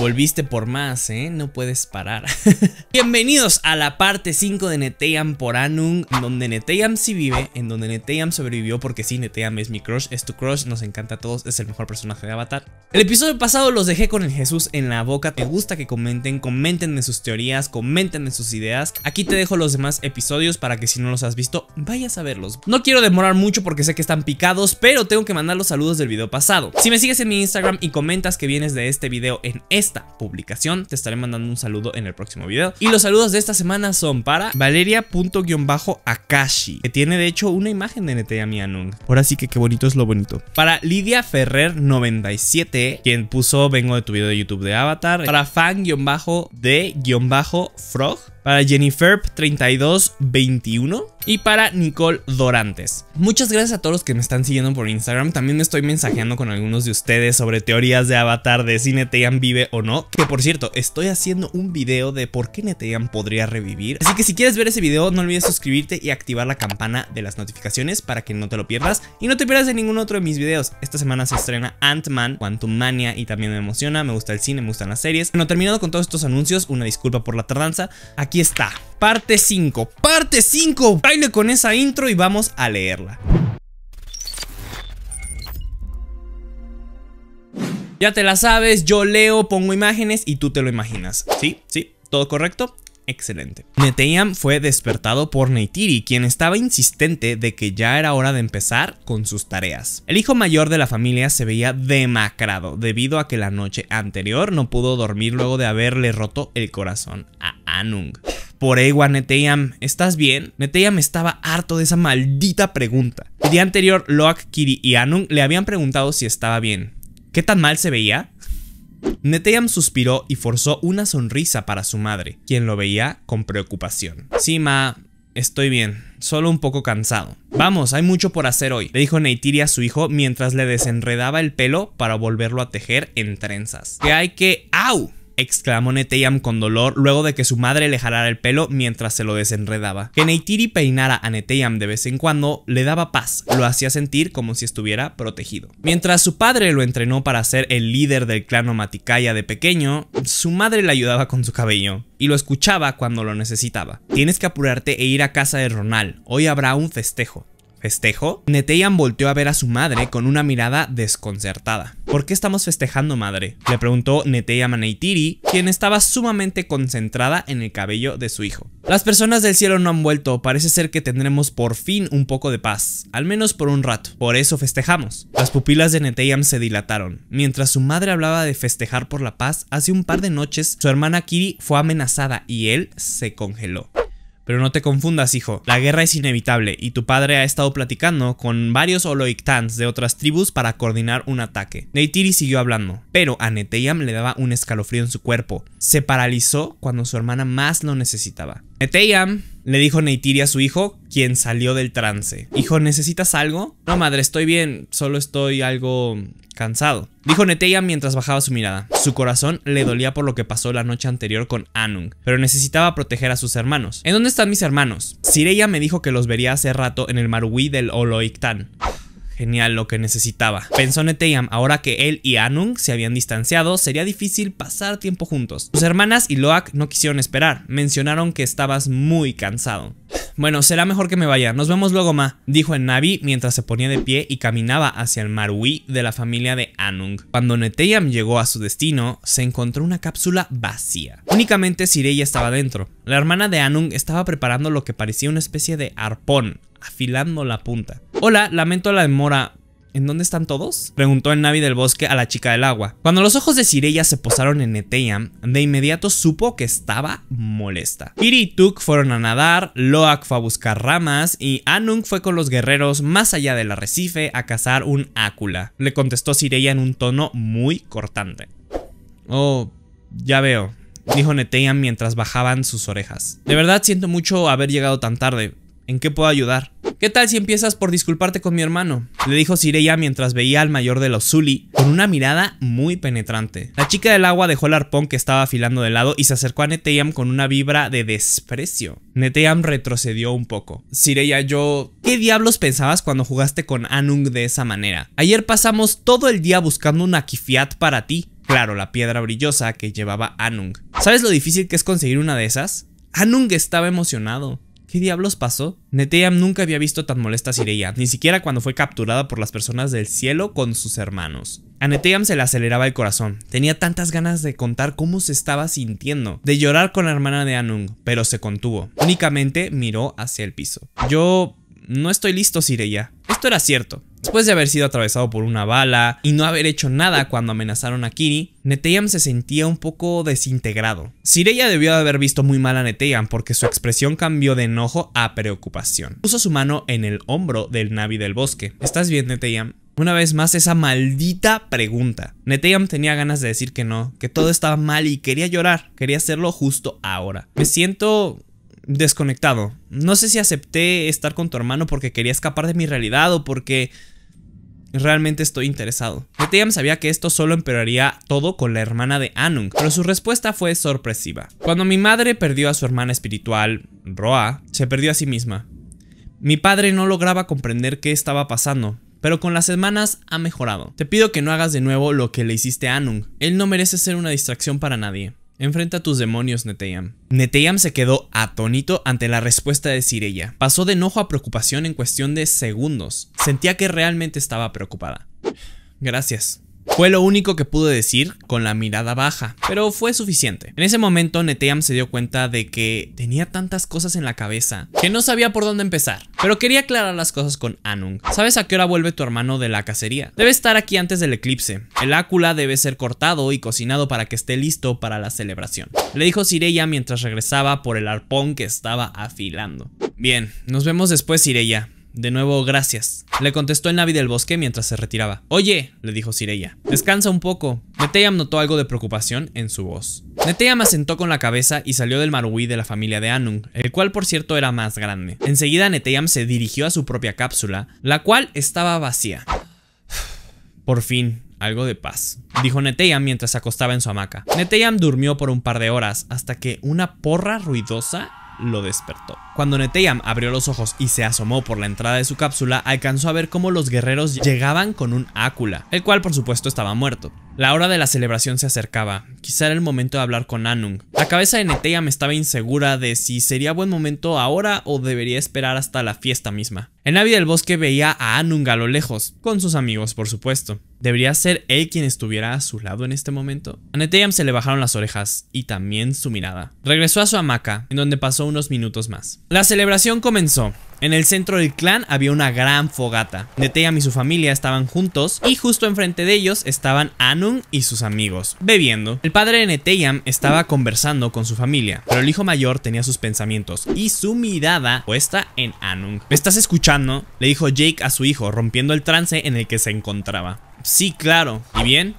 Volviste por más, ¿eh? No puedes parar. Bienvenidos a la parte 5 de Neteyam por Anum, donde Neteam sí vive, en donde Neteyam sobrevivió, porque sí, Neteyam es mi crush, es tu crush, nos encanta a todos, es el mejor personaje de Avatar. El episodio pasado los dejé con el Jesús en la boca, te gusta que comenten, comenten de sus teorías, comenten en sus ideas. Aquí te dejo los demás episodios para que si no los has visto, vayas a verlos. No quiero demorar mucho porque sé que están picados, pero tengo que mandar los saludos del video pasado. Si me sigues en mi Instagram y comentas que vienes de este video en este esta publicación. Te estaré mandando un saludo en el próximo video. Y los saludos de esta semana son para Valeria.-akashi, que tiene de hecho una imagen de Netea Mianung. Ahora sí que qué bonito es lo bonito. Para Lidia Ferrer97, quien puso vengo de tu video de YouTube de Avatar. Para fan-de-frog, para Jennifer3221 y para Nicole Dorantes. Muchas gracias a todos los que me están siguiendo por Instagram. También me estoy mensajeando con algunos de ustedes sobre teorías de Avatar, de si Neteyan vive o no. Que por cierto, estoy haciendo un video de por qué Netean podría revivir. Así que si quieres ver ese video, no olvides suscribirte y activar la campana de las notificaciones para que no te lo pierdas. Y no te pierdas de ningún otro de mis videos. Esta semana se estrena Ant-Man, Quantum Mania y también me emociona. Me gusta el cine, me gustan las series. Bueno, terminado con todos estos anuncios, una disculpa por la tardanza. Aquí está. Parte 5. Parte 5. Baile con esa intro y vamos a leerla. Ya te la sabes, yo leo, pongo imágenes y tú te lo imaginas. ¿Sí? ¿Sí? ¿Todo correcto? excelente. Neteyam fue despertado por Neytiri, quien estaba insistente de que ya era hora de empezar con sus tareas. El hijo mayor de la familia se veía demacrado debido a que la noche anterior no pudo dormir luego de haberle roto el corazón a Anung. Por Ewa Neteyam, ¿estás bien? Neteyam estaba harto de esa maldita pregunta. El día anterior, Loak, Kiri y Anung le habían preguntado si estaba bien. ¿Qué tan mal se veía? Neteyam suspiró y forzó una sonrisa para su madre, quien lo veía con preocupación. Sí, ma, estoy bien, solo un poco cansado. Vamos, hay mucho por hacer hoy, le dijo Neytiri a su hijo mientras le desenredaba el pelo para volverlo a tejer en trenzas. Que hay que... ¡Au! exclamó Neteyam con dolor luego de que su madre le jalara el pelo mientras se lo desenredaba. Que Neytiri peinara a Neteyam de vez en cuando le daba paz, lo hacía sentir como si estuviera protegido. Mientras su padre lo entrenó para ser el líder del clan Omaticaya de pequeño, su madre le ayudaba con su cabello y lo escuchaba cuando lo necesitaba. Tienes que apurarte e ir a casa de Ronald, hoy habrá un festejo. ¿Festejo? Neteyan volteó a ver a su madre con una mirada desconcertada. ¿Por qué estamos festejando, madre? Le preguntó Neteyam a quien estaba sumamente concentrada en el cabello de su hijo. Las personas del cielo no han vuelto, parece ser que tendremos por fin un poco de paz, al menos por un rato. Por eso festejamos. Las pupilas de Neteyam se dilataron. Mientras su madre hablaba de festejar por la paz, hace un par de noches su hermana Kiri fue amenazada y él se congeló. Pero no te confundas, hijo, la guerra es inevitable y tu padre ha estado platicando con varios Oloictans de otras tribus para coordinar un ataque. Neytiri siguió hablando, pero a Neteyam le daba un escalofrío en su cuerpo. Se paralizó cuando su hermana más lo necesitaba. Neteyam le dijo Neytiri a su hijo, quien salió del trance. Hijo, ¿necesitas algo? No, madre, estoy bien, solo estoy algo cansado. Dijo Neteya mientras bajaba su mirada. Su corazón le dolía por lo que pasó la noche anterior con Anung, pero necesitaba proteger a sus hermanos. ¿En dónde están mis hermanos? Sireya me dijo que los vería hace rato en el Maruí del Oloictán. Genial, lo que necesitaba. Pensó Neteyam, ahora que él y Anung se habían distanciado, sería difícil pasar tiempo juntos. Sus hermanas y Loak no quisieron esperar, mencionaron que estabas muy cansado. Bueno, será mejor que me vaya, nos vemos luego ma, dijo en Navi mientras se ponía de pie y caminaba hacia el Marui de la familia de Anung. Cuando Neteyam llegó a su destino, se encontró una cápsula vacía. Únicamente Sireya estaba dentro. La hermana de Anung estaba preparando lo que parecía una especie de arpón, afilando la punta. Hola, lamento la demora. ¿En dónde están todos? Preguntó el Navi del bosque a la chica del agua. Cuando los ojos de Sirella se posaron en Neteyam, de inmediato supo que estaba molesta. Kiri y Tuk fueron a nadar, Loak fue a buscar ramas y Anung fue con los guerreros más allá del arrecife a cazar un ácula. Le contestó Sirella en un tono muy cortante. Oh, ya veo, dijo Neteyam mientras bajaban sus orejas. De verdad siento mucho haber llegado tan tarde. ¿En qué puedo ayudar? ¿Qué tal si empiezas por disculparte con mi hermano? Le dijo Sireya mientras veía al mayor de los Zully con una mirada muy penetrante. La chica del agua dejó el arpón que estaba afilando de lado y se acercó a Neteyam con una vibra de desprecio. Neteyam retrocedió un poco. Sireya, yo... ¿Qué diablos pensabas cuando jugaste con Anung de esa manera? Ayer pasamos todo el día buscando una kifiat para ti. Claro, la piedra brillosa que llevaba Anung. ¿Sabes lo difícil que es conseguir una de esas? Anung estaba emocionado diablos pasó? Neteam nunca había visto tan molesta a Sireya, ni siquiera cuando fue capturada por las personas del cielo con sus hermanos. A Neteam se le aceleraba el corazón, tenía tantas ganas de contar cómo se estaba sintiendo, de llorar con la hermana de Anung, pero se contuvo. Únicamente miró hacia el piso. Yo... no estoy listo, Sireya. Esto era cierto. Después de haber sido atravesado por una bala y no haber hecho nada cuando amenazaron a Kiri, Neteyam se sentía un poco desintegrado. Sirella debió haber visto muy mal a Neteyam porque su expresión cambió de enojo a preocupación. Puso su mano en el hombro del Navi del bosque. ¿Estás bien, Neteyam? Una vez más esa maldita pregunta. Neteyam tenía ganas de decir que no, que todo estaba mal y quería llorar, quería hacerlo justo ahora. Me siento desconectado. No sé si acepté estar con tu hermano porque quería escapar de mi realidad o porque realmente estoy interesado. Team sabía que esto solo empeoraría todo con la hermana de Anung, pero su respuesta fue sorpresiva. Cuando mi madre perdió a su hermana espiritual, Roa, se perdió a sí misma. Mi padre no lograba comprender qué estaba pasando, pero con las semanas ha mejorado. Te pido que no hagas de nuevo lo que le hiciste a Anung. Él no merece ser una distracción para nadie. Enfrenta a tus demonios, Neteyam. Neteyam se quedó atónito ante la respuesta de Sirella. Pasó de enojo a preocupación en cuestión de segundos. Sentía que realmente estaba preocupada. Gracias, fue lo único que pude decir con la mirada baja, pero fue suficiente. En ese momento Neteam se dio cuenta de que tenía tantas cosas en la cabeza que no sabía por dónde empezar, pero quería aclarar las cosas con Anung. ¿Sabes a qué hora vuelve tu hermano de la cacería? Debe estar aquí antes del eclipse. El ácula debe ser cortado y cocinado para que esté listo para la celebración. Le dijo Sireya mientras regresaba por el arpón que estaba afilando. Bien, nos vemos después Sireya. De nuevo, gracias. Le contestó el Navi del bosque mientras se retiraba. Oye, le dijo Sireya, descansa un poco. Neteyam notó algo de preocupación en su voz. Neteyam asentó con la cabeza y salió del Maruí de la familia de Anung, el cual por cierto era más grande. Enseguida Neteyam se dirigió a su propia cápsula, la cual estaba vacía. Por fin, algo de paz, dijo Neteyam mientras se acostaba en su hamaca. Neteyam durmió por un par de horas hasta que una porra ruidosa lo despertó. Cuando Neteyam abrió los ojos y se asomó por la entrada de su cápsula, alcanzó a ver cómo los guerreros llegaban con un ácula, el cual por supuesto estaba muerto. La hora de la celebración se acercaba, quizá era el momento de hablar con Anung. La cabeza de Neteyam me estaba insegura de si sería buen momento ahora o debería esperar hasta la fiesta misma. En vida del Bosque veía a Anung a lo lejos, con sus amigos por supuesto. ¿Debería ser él quien estuviera a su lado en este momento? A Neteyam se le bajaron las orejas y también su mirada. Regresó a su hamaca, en donde pasó unos minutos más. La celebración comenzó. En el centro del clan había una gran fogata. Neteyam y su familia estaban juntos y justo enfrente de ellos estaban Anun y sus amigos, bebiendo. El padre de Neteyam estaba conversando con su familia, pero el hijo mayor tenía sus pensamientos y su mirada puesta en Anun. ¿Me estás escuchando? Le dijo Jake a su hijo, rompiendo el trance en el que se encontraba. Sí, claro. ¿Y bien?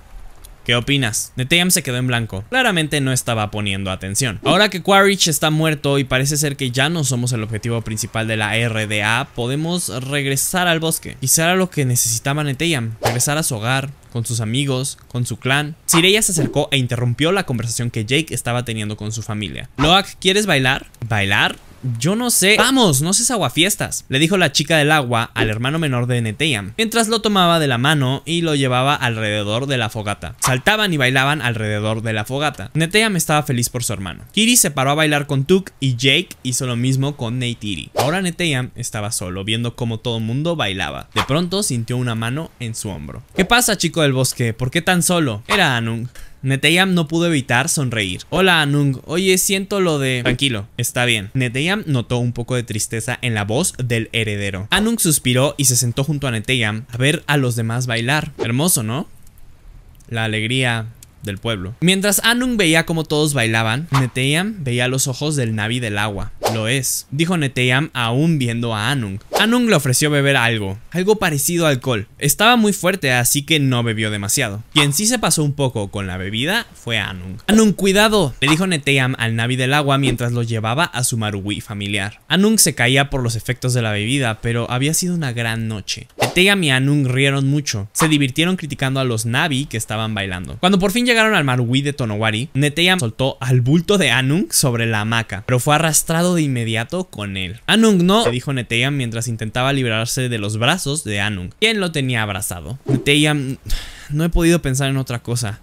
¿Qué opinas? Neteam se quedó en blanco. Claramente no estaba poniendo atención. Ahora que Quaritch está muerto y parece ser que ya no somos el objetivo principal de la RDA, podemos regresar al bosque. Quizá era lo que necesitaba Neteam, regresar a su hogar, con sus amigos, con su clan. Sirella se acercó e interrumpió la conversación que Jake estaba teniendo con su familia. Loak, ¿quieres bailar? ¿Bailar? Yo no sé. Vamos, no seas aguafiestas. Le dijo la chica del agua al hermano menor de Neteyam, mientras lo tomaba de la mano y lo llevaba alrededor de la fogata. Saltaban y bailaban alrededor de la fogata. Neteyam estaba feliz por su hermano. Kiri se paró a bailar con Tuk y Jake hizo lo mismo con Neytiri. Ahora Neteyam estaba solo, viendo cómo todo el mundo bailaba. De pronto sintió una mano en su hombro. ¿Qué pasa, chico del bosque? ¿Por qué tan solo? Era Anung. Neteyam no pudo evitar sonreír. Hola, Anung. Oye, siento lo de... Tranquilo, está bien. Neteyam notó un poco de tristeza en la voz del heredero. Anung suspiró y se sentó junto a Neteyam a ver a los demás bailar. Hermoso, ¿no? La alegría, del pueblo. Mientras Anung veía cómo todos bailaban, Neteyam veía los ojos del Navi del agua. Lo es, dijo Neteyam aún viendo a Anung. Anung le ofreció beber algo, algo parecido al alcohol. Estaba muy fuerte, así que no bebió demasiado. Quien sí se pasó un poco con la bebida fue Anung. Anung, cuidado, le dijo Neteyam al Navi del agua mientras lo llevaba a su Maruwi familiar. Anung se caía por los efectos de la bebida, pero había sido una gran noche. Neteyam y Anung rieron mucho, se divirtieron criticando a los Navi que estaban bailando. Cuando por fin llegaron al Marui de Tonowari, Neteyam soltó al bulto de Anung sobre la hamaca, pero fue arrastrado de inmediato con él. Anung no, dijo Neteyan mientras intentaba liberarse de los brazos de Anung, quien lo tenía abrazado. Neteyam, mm, No he podido pensar en otra cosa.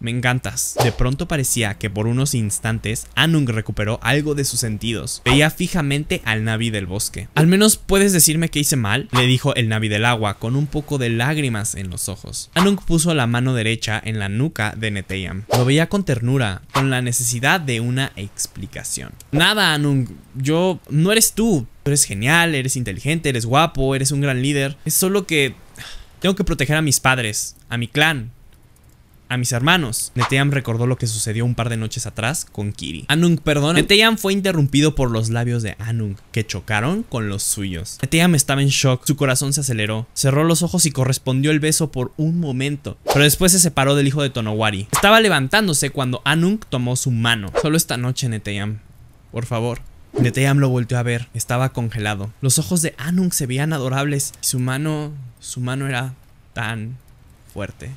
Me encantas. De pronto parecía que por unos instantes Anung recuperó algo de sus sentidos. Veía fijamente al Navi del bosque. Al menos puedes decirme que hice mal, le dijo el Navi del agua con un poco de lágrimas en los ojos. Anung puso la mano derecha en la nuca de Neteyam. Lo veía con ternura, con la necesidad de una explicación. Nada, Anung, yo no eres tú. Tú eres genial, eres inteligente, eres guapo, eres un gran líder. Es solo que... Tengo que proteger a mis padres, a mi clan, a mis hermanos. Neteam recordó lo que sucedió un par de noches atrás con Kiri. Anung, perdón. Neteam fue interrumpido por los labios de Anung, que chocaron con los suyos. Neteam estaba en shock, su corazón se aceleró, cerró los ojos y correspondió el beso por un momento, pero después se separó del hijo de Tonowari. Estaba levantándose cuando Anung tomó su mano. Solo esta noche, Neteam. Por favor. Neteam lo volteó a ver, estaba congelado. Los ojos de Anung se veían adorables y su mano, su mano era tan fuerte.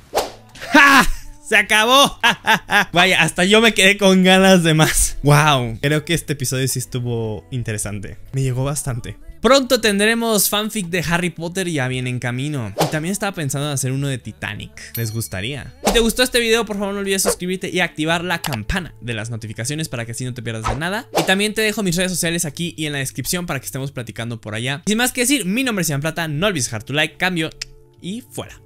¡Ja! se acabó. Vaya, hasta yo me quedé con ganas de más. Wow, creo que este episodio sí estuvo interesante. Me llegó bastante. Pronto tendremos fanfic de Harry Potter ya bien en camino. Y también estaba pensando en hacer uno de Titanic. ¿Les gustaría? Si te gustó este video, por favor no olvides suscribirte y activar la campana de las notificaciones para que así no te pierdas de nada. Y también te dejo mis redes sociales aquí y en la descripción para que estemos platicando por allá. sin más que decir, mi nombre es Ian Plata, no olvides dejar tu like, cambio y fuera.